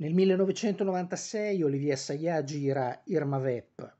Nel 1996 Olivier Sayà gira Irma Vep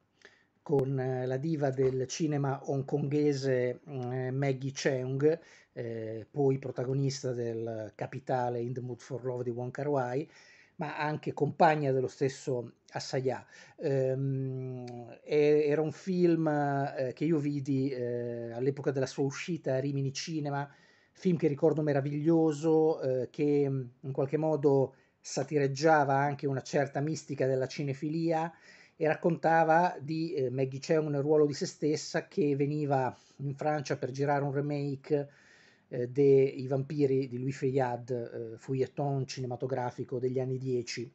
con eh, la diva del cinema hongkongese mm, eh, Maggie Cheung, eh, poi protagonista del Capitale In the Mood for Love di Wong Kar Wai, ma anche compagna dello stesso Assayà. Eh, era un film eh, che io vidi eh, all'epoca della sua uscita a Rimini Cinema, film che ricordo meraviglioso, che mm, in qualche modo satireggiava anche una certa mistica della cinefilia e raccontava di eh, Maggie Cheung nel ruolo di se stessa che veniva in Francia per girare un remake eh, dei vampiri di Louis Feuillade, eh, fouilleton cinematografico degli anni 10,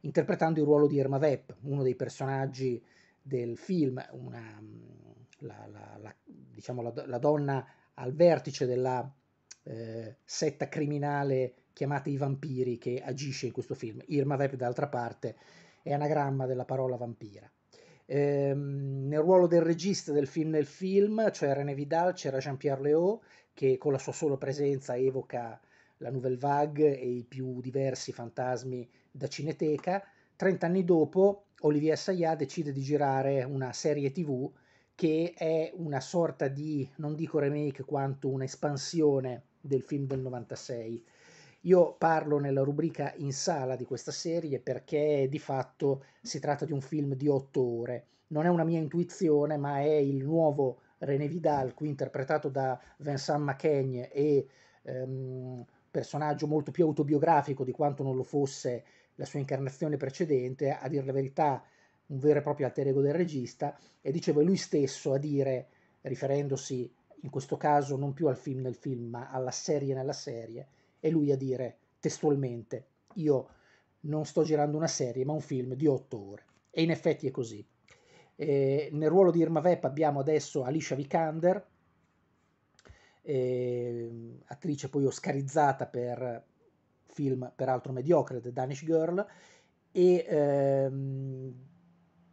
interpretando il ruolo di Irma Vep, uno dei personaggi del film, una, la, la, la, diciamo la, donna al vertice della eh, setta criminale chiamate i vampiri che agisce in questo film. Irma Irmavep, d'altra parte, è anagramma della parola vampira. Ehm, nel ruolo del regista del film nel film cioè René Vidal, c'era Jean-Pierre Léo, che con la sua sola presenza evoca la Nouvelle Vague e i più diversi fantasmi da cineteca. Trent'anni dopo Olivier Sayat decide di girare una serie tv che è una sorta di, non dico remake quanto un'espansione del film del 96 io parlo nella rubrica in sala di questa serie perché di fatto si tratta di un film di otto ore. Non è una mia intuizione, ma è il nuovo René Vidal, qui interpretato da Vincent Macaigne e ehm, personaggio molto più autobiografico di quanto non lo fosse la sua incarnazione precedente, a dire la verità un vero e proprio alter ego del regista, e dicevo è lui stesso a dire, riferendosi in questo caso non più al film nel film, ma alla serie nella serie, è lui a dire testualmente io non sto girando una serie ma un film di otto ore e in effetti è così. Eh, nel ruolo di Irma Vep abbiamo adesso Alicia Vikander, eh, attrice poi oscarizzata per film peraltro mediocre, The Danish Girl, e ehm,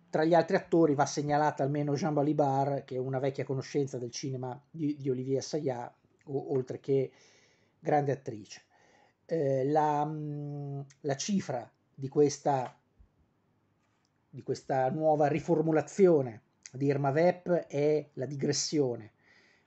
tra gli altri attori va segnalata almeno Jean Balibar, che è una vecchia conoscenza del cinema di, di Olivier Assayas, o, oltre che grande attrice. Eh, la, mm, la, cifra di questa, di questa nuova riformulazione di Irma Vep è la digressione.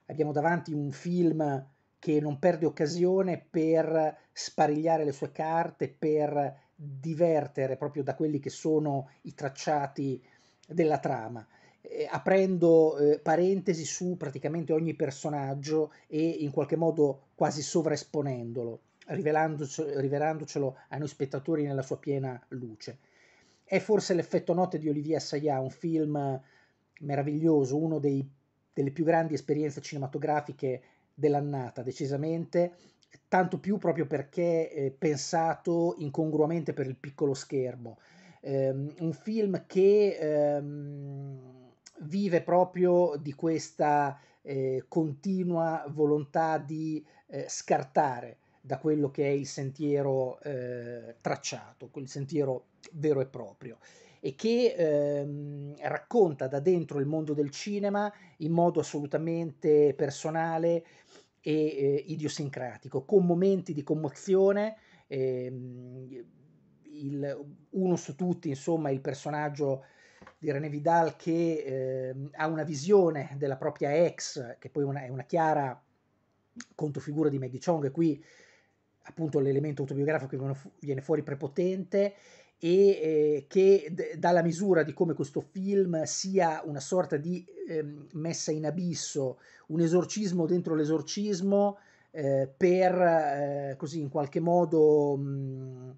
Abbiamo davanti un film che non perde occasione per sparigliare le sue carte, per divertere proprio da quelli che sono i tracciati della trama eh, aprendo eh, parentesi su praticamente ogni personaggio e in qualche modo quasi sovraesponendolo, rivelandocelo, rivelandocelo a noi spettatori nella sua piena luce. È forse l'effetto notte di Olivier Assayà, un film meraviglioso, una delle più grandi esperienze cinematografiche dell'annata, decisamente, tanto più proprio perché eh, pensato incongruamente per il piccolo schermo. Um, un film che um, vive proprio di questa eh, continua volontà di eh, scartare da quello che è il sentiero eh, tracciato, quel sentiero vero e proprio, e che ehm, racconta da dentro il mondo del cinema in modo assolutamente personale e eh, idiosincratico, con momenti di commozione. Ehm, il, uno su tutti, insomma, il personaggio di René Vidal che eh, ha una visione della propria ex, che poi una, è una chiara controfigura di Maggie Chong, e qui appunto l'elemento autobiografico viene, fu- viene fuori prepotente e eh, che d- dà la misura di come questo film sia una sorta di ehm, messa in abisso, un esorcismo dentro l'esorcismo eh, per eh, così in qualche modo... Mh,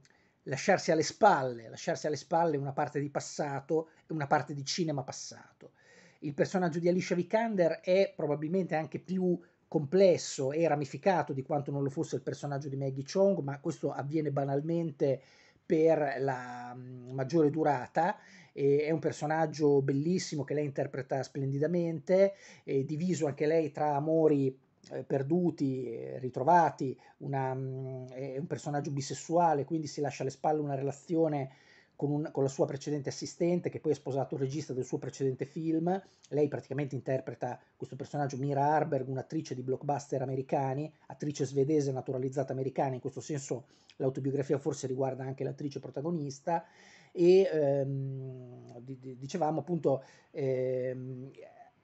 lasciarsi alle spalle, lasciarsi alle spalle una parte di passato e una parte di cinema passato. Il personaggio di Alicia Vikander è probabilmente anche più complesso e ramificato di quanto non lo fosse il personaggio di Maggie Chong, ma questo avviene banalmente per la mm, maggiore durata. è un personaggio bellissimo che lei interpreta splendidamente, diviso anche lei tra amori eh, perduti, ritrovati, una, mm, è un personaggio bisessuale, quindi si lascia alle spalle una relazione con, un, con, la sua precedente assistente, che poi ha sposato il regista del suo precedente film. Lei praticamente interpreta questo personaggio, Mira Harberg, un'attrice di blockbuster americani, attrice svedese naturalizzata americana, in questo senso l'autobiografia forse riguarda anche l'attrice protagonista. E ehm, dicevamo appunto, ehm,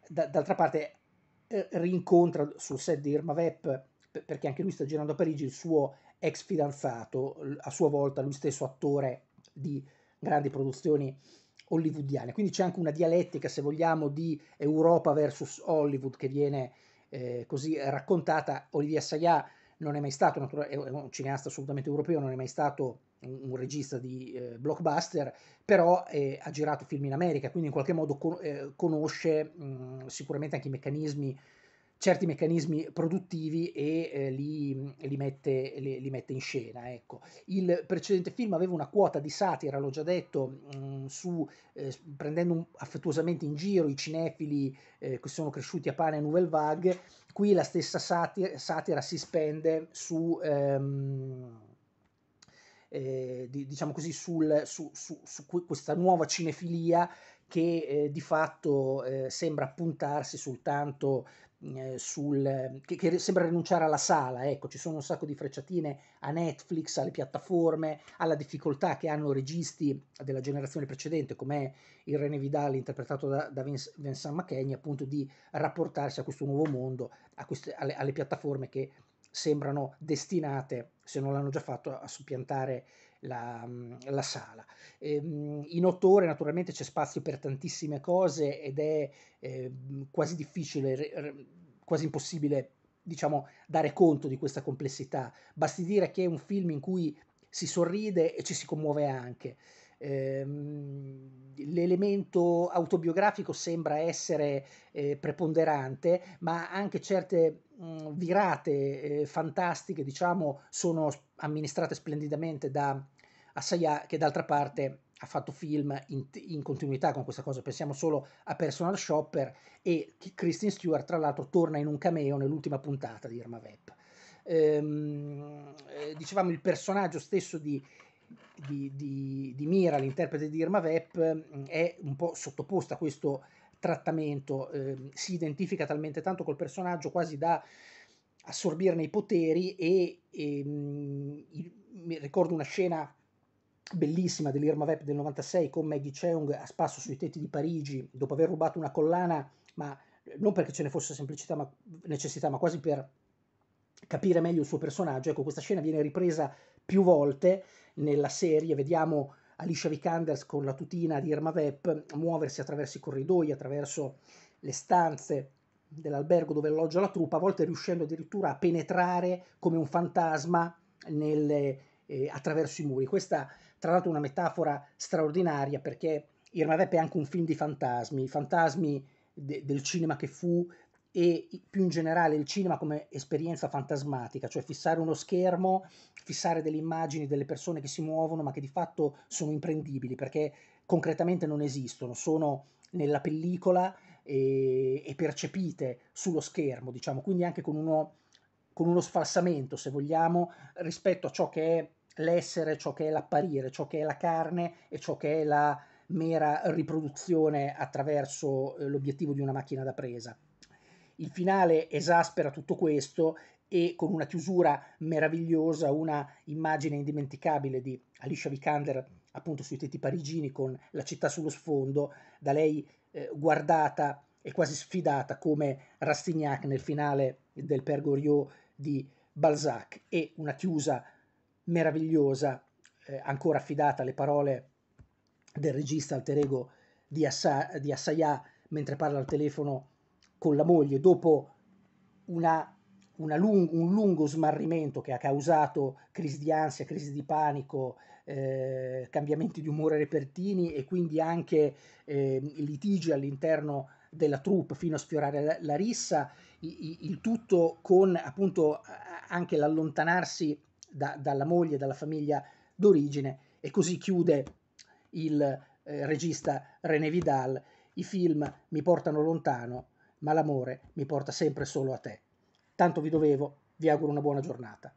d'altra parte eh, rincontra sul set di Irma Vep, perché anche lui sta girando a Parigi, il suo ex fidanzato, a sua volta lui stesso attore di grandi produzioni hollywoodiane. Quindi c'è anche una dialettica, se vogliamo, di Europa versus Hollywood che viene eh, così raccontata. Olivia Sayà non è mai stato, natura- è un cineasta assolutamente europeo, non è mai stato un, un regista di eh, blockbuster, però eh, ha girato film in America, quindi in qualche modo con- eh, conosce mh, mm, sicuramente anche i meccanismi certi meccanismi produttivi e eh, li, li, mette, li, li, mette, in scena. Ecco. Il precedente film aveva una quota di satira, l'ho già detto, mh, su, eh, prendendo un, affettuosamente in giro i cinefili eh, che sono cresciuti a pane e Nouvelle Vague, qui la stessa satira, satira si spende su... Ehm, eh, diciamo così sul, su, su, su questa nuova cinefilia che eh, di fatto eh, sembra puntarsi soltanto mhmm, eh, sul, che, che, sembra rinunciare alla sala, ecco, ci sono un sacco di frecciatine a Netflix, alle piattaforme, alla difficoltà che hanno registi della generazione precedente, come il René Vidal interpretato da, da Vincent McKenney, appunto di rapportarsi a questo nuovo mondo, queste, alle, alle piattaforme che sembrano destinate, se non l'hanno già fatto, a soppiantare la, mhmm, la sala. Ehm, in otto ore naturalmente c'è spazio per tantissime cose ed è eh, quasi difficile, re, re, quasi impossibile diciamo, dare conto di questa complessità. Basti dire che è un film in cui si sorride e ci si commuove anche. Ehm, l'elemento autobiografico sembra essere eh, preponderante, ma anche certe mh, mm, virate eh, fantastiche, diciamo, sono amministrate splendidamente da Assayà, che d'altra parte ha fatto film in, in, continuità con questa cosa. Pensiamo solo a Personal Shopper e Kristen Stewart, tra l'altro, torna in un cameo nell'ultima puntata di Irma Vep. Ehm, eh, dicevamo il personaggio stesso di di, di, di Mira, l'interprete di Irma Vep, mm, è un po' sottoposta a questo trattamento, eh, si identifica talmente tanto col personaggio quasi da assorbirne i poteri e, e ehm, mh, mi ricordo una scena bellissima dell'Irma Vep del 96 con Maggie Cheung a spasso sui tetti di Parigi dopo aver rubato una collana, ma eh, non perché ce ne fosse semplicità ma necessità, ma quasi per capire meglio il suo personaggio. Ecco, questa scena viene ripresa più volte nella serie, vediamo Alicia Vikanders con la tutina di Irma Vep muoversi attraverso i corridoi, attraverso le stanze dell'albergo dove alloggia la truppa, a volte riuscendo addirittura a penetrare come un fantasma nelle, eh, attraverso i muri. Questa, tra l'altro, è una metafora straordinaria perché Irma Vep è anche un film di fantasmi, i fantasmi de- del cinema che fu, e più in generale il cinema come esperienza fantasmatica, cioè fissare uno schermo, fissare delle immagini delle persone che si muovono ma che di fatto sono imprendibili perché concretamente non esistono, sono nella pellicola e, e percepite sullo schermo, diciamo, quindi anche con uno, con uno sfalsamento, se vogliamo, rispetto a ciò che è l'essere, ciò che è l'apparire, ciò che è la carne e ciò che è la mera riproduzione attraverso eh, l'obiettivo di una macchina da presa. Il finale esaspera tutto questo e con una chiusura meravigliosa, una immagine indimenticabile di Alicia Vikander appunto sui tetti parigini con la città sullo sfondo, da lei eh, guardata e quasi sfidata come Rastignac nel finale del Pergoriot di Balzac e una chiusa meravigliosa, eh, ancora affidata alle parole del regista alter ego di, Assa- di Assayà mentre parla al telefono con la moglie dopo una, una lung- un lungo smarrimento che ha causato crisi di ansia, crisi di panico, eh, cambiamenti di umore repertini e quindi anche eh, litigi all'interno della troupe fino a sfiorare la, la rissa, i, i, il tutto con appunto anche l'allontanarsi da, dalla moglie, dalla famiglia d'origine e così chiude il eh, regista René Vidal, i film Mi portano lontano ma l'amore mi porta sempre solo a te. Tanto vi dovevo, vi auguro una buona giornata.